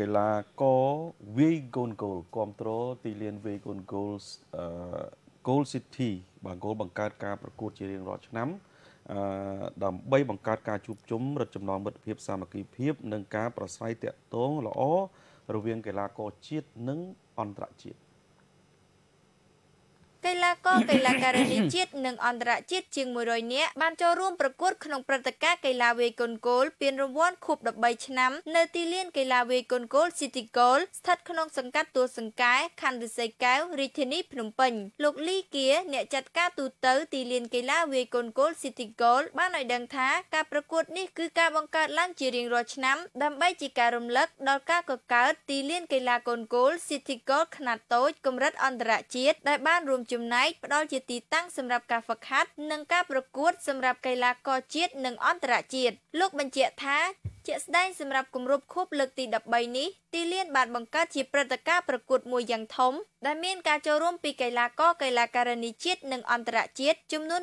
កីឡាករវាយកូនគោលគ្រប់គ្រងទីលានវាយកូនគោលអឺ Goal City បាទ Goal បង្កើតការប្រកួតជារៀងរាល់ឆ្នាំអឺដើម្បីបង្កើតការជួបជុំរឹតចំណងមិត្តភាពសាមគ្គីភាព និងការប្រស្រ័យទាក់ទងល្អ រវាង កីឡាករជាតិនិងអន្តរជាតិករកីឡាការិនីជាតិនិងអន្តរជាតិជាង100នាក់បានចូលរួមប្រកួតក្នុងព្រឹត្តិការណ៍កីឡាវាយកូនគោលពានរង្វាន់ខួប13ឆ្នាំនៅទីលានកីឡាវាយកូនគោល City Goal ស្ថិតក្នុងសង្កាត់ទួលសង្កែខណ្ឌឫស្សីកែវរាជធានី ភ្នំពេញលោកលីគៀអ្នកចាត់ការទូតទៅ ទីលានកីឡាវាយកូនគោល City Goal បានឲ្យដឹងថាការប្រកួតនេះគឺការបង្កើតឡើងជារៀងរាល់ឆ្នាំដើម្បីជាការរំលឹកដល់ការកកើតទីលានកីឡាកូនគោល City Goal ខ្នាតតូចកម្រិត អន្តរជាតិដែលបានរួមចំណែកផ្ដល់ជាទីតាំងសម្រាប់ការហ្វឹកហាត់និងការប្រកួតសម្រាប់កីឡាករជាតិនិងអន្តរជាតិលោកបញ្ជាក់ថាជាក់ស្ដែងសម្រាប់គម្រប់ខួបលើកទី13នេះទីលានបានបង្កើតជាព្រឹត្តិការណ៍ប្រកួតមួយយ៉ាងធំ ដែលមានការចូលរួមពីកីឡាករកីឡាការិនីជាតិនិងអន្តរជាតិចំនួន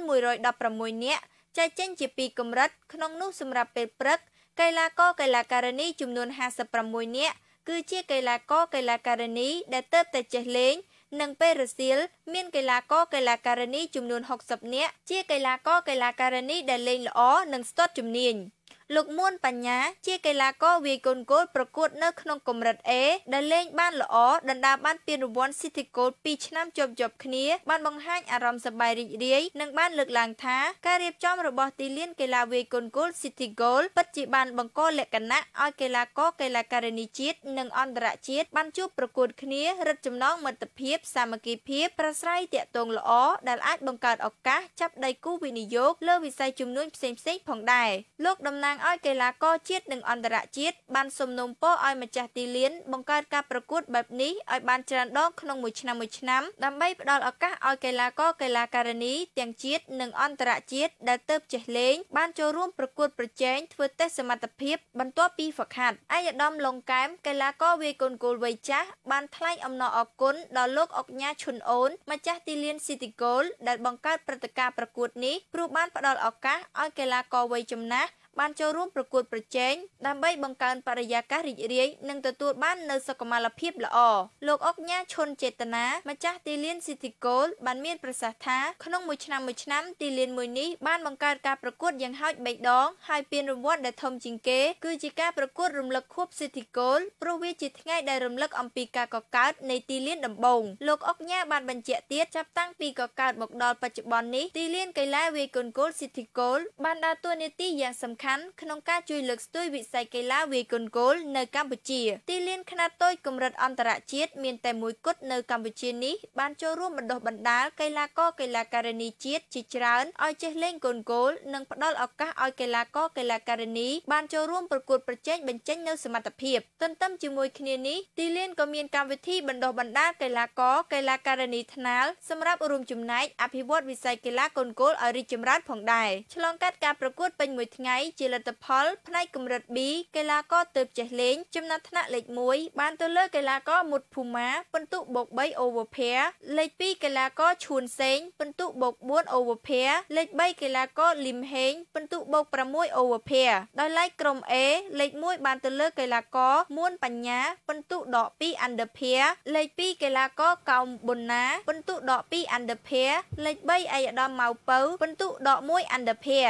116នាក់ចែកចេញជាពីរកម្រិតក្នុងនោះសម្រាប់ពេលព្រឹកកីឡាករកីឡាការិនីចំនួន56នាក់គឺជាកីឡាករកីឡាការិនីដែលទៅតែចេះលេងនិងពេលរសៀលមានកីឡាករកីឡាការិនីចំនួន60នាក់ជាកីឡាករកីឡាការិនីដែលលេងល្អនិងស្ទាត់ជំនាញ។លោកមួនបញ្ញាជាកីឡាករវាយកូនគោលប្រកួត នៅក្នុងកម្រិត A ដែលលេងបានល្អដណ្ដើមបានពានរង្វាន់ City Gold 2ឆ្នាំជាប់ជាប់គ្នាបានបង្ហាញអារម្មណ៍សប្បាយរីករាយនិងបានលើកឡើងថាការរៀបចំរបស់ទីលានកីឡាវាយកូនគោល City Gold ពិតជាបានបង្កលក្ខណៈឲ្យកីឡាករកីឡាការិនីជាតិនិងអន្តរជាតិបានជួបប្រកួត គ្នារឹតចំណងមិត្តភាពសាមគ្គីភាពប្រស្រ័យតាក់ទងល្អដែលអាចបង្កើតឱកាសចាប់ដៃគូវិនិយោគលើវិស័យជំនួញផ្សេងៗផងដែរលោកតំណាងឲ្យកីឡាករជាតិនិងអន្តរជាតិបានសំណូមពរឲ្យម្ចាស់ទីលាន បង្កើតការប្រកួតបែបនេះឲ្យបានច្រើនដងក្នុងមួយឆ្នាំមួយឆ្នាំដើម្បីផ្តល់ឱកាសឲ្យកីឡាករកីឡាការិនី ទាំងជាតិនិងអន្តរជាតិដែលទៅចេះលេងបានចូលរួមប្រកួតប្រជែងធ្វើតេស្តសមត្ថភាពបន្ទាប់ពីហ្វឹកហាត់អាយដាមលងកែមកីឡាករវាយកូនគោលវ័យចាស់បានថ្លែងអំណរអគុណដល់លោកអុកញ៉ាឈុនអូនម្ចាស់ទីលាន City Gold ដែលបង្កើតព្រឹត្តិការណ៍ប្រកួតនេះព្រោះបានផ្តល់ឱកាសឲ្យកីឡាករវ័យចំណាស់បានចូលរួមប្រកួតប្រជែងដើម្បីបង្កើនបរិយាកាសរីករាយនិងទទួលបាននូវសុខុមាលភាពល្អលោកអុកញ៉ាឈុនចេតនាម្ចាស់ទីលាន City Gold បានមានប្រសាសន៍ថាក្នុងមួយឆ្នាំមួយឆ្នាំទីលានមួយនេះបានបង្កើតការប្រកួតយ៉ាងហោច3ដងហើយពានរង្វាន់ដែលធំជាងគេគឺជាការប្រកួតរំលឹកខួប City Gold ព្រោះវាជាថ្ងៃដែលរំលឹកអំពីការកកើតនៃទីលានដំបូងលោកអុកញ៉ាបានបញ្ជាក់ទៀតចាប់តាំងពីកកើតមកដល់បច្ចុប្បន្ននេះទីលានកីឡាវាយកូនគោល City Gold បានដើរតួនាទីយ៉ាងសំខាន់ខាន់ក្នុងការជួយលើកស្ទួយវិស័យកីឡាវាយកូនគោលនៅកម្ពុជា ទីលានខ្នាតតូចកម្រិតអន្តរជាតិមានតែមួយគត់នៅកម្ពុជានេះបានចូលរួមបណ្ដុះបណ្ដាលកីឡាករកីឡាការិនីជាតិជាច្រើនឲ្យចេះលេងកូនគោលនិងផ្ដល់ឱកាសឲ្យកីឡាករកីឡាការិនីបានចូលរួមប្រកួតប្រជែងបញ្ចេញនូវសមត្ថភាពទន្ទឹមជាមួយគ្នានេះទីលានក៏មានកម្មវិធីបណ្ដុះបណ្ដាលកីឡាករកីឡាការិនីថ្នាលសម្រាប់រួមចំណែកអភិវឌ្ឍវិស័យកីឡាកូនគោលឲ្យរីកចម្រើនផងដែរឆ្លងកាត់ការប្រកួតពេញមួយថ្ងៃជាលទ្ធផល ផ្នែកកម្រិត B កីឡាករទៅចេះលេង ចំណាត់ថ្នាក់លេខ1បានទៅលើ កីឡាករមុតភូមាពិន្ទុបូក3 overpair លេខ2កីឡាករឈួនសេងពិន្ទុបូក4 overpair លេខ3កីឡាករលឹមហេងពិន្ទុបូក6 overpair ដោយឡែកក្រុម A លេខ1បានទៅលើ កីឡាករមួនបញ្ញាពិន្ទុដក2 underpair លេខ2កីឡាករកោមប៊ុនណាពិន្ទុដក2 underpair លេខ3អៃដាមម៉ៅពៅពិន្ទុដក1 underpair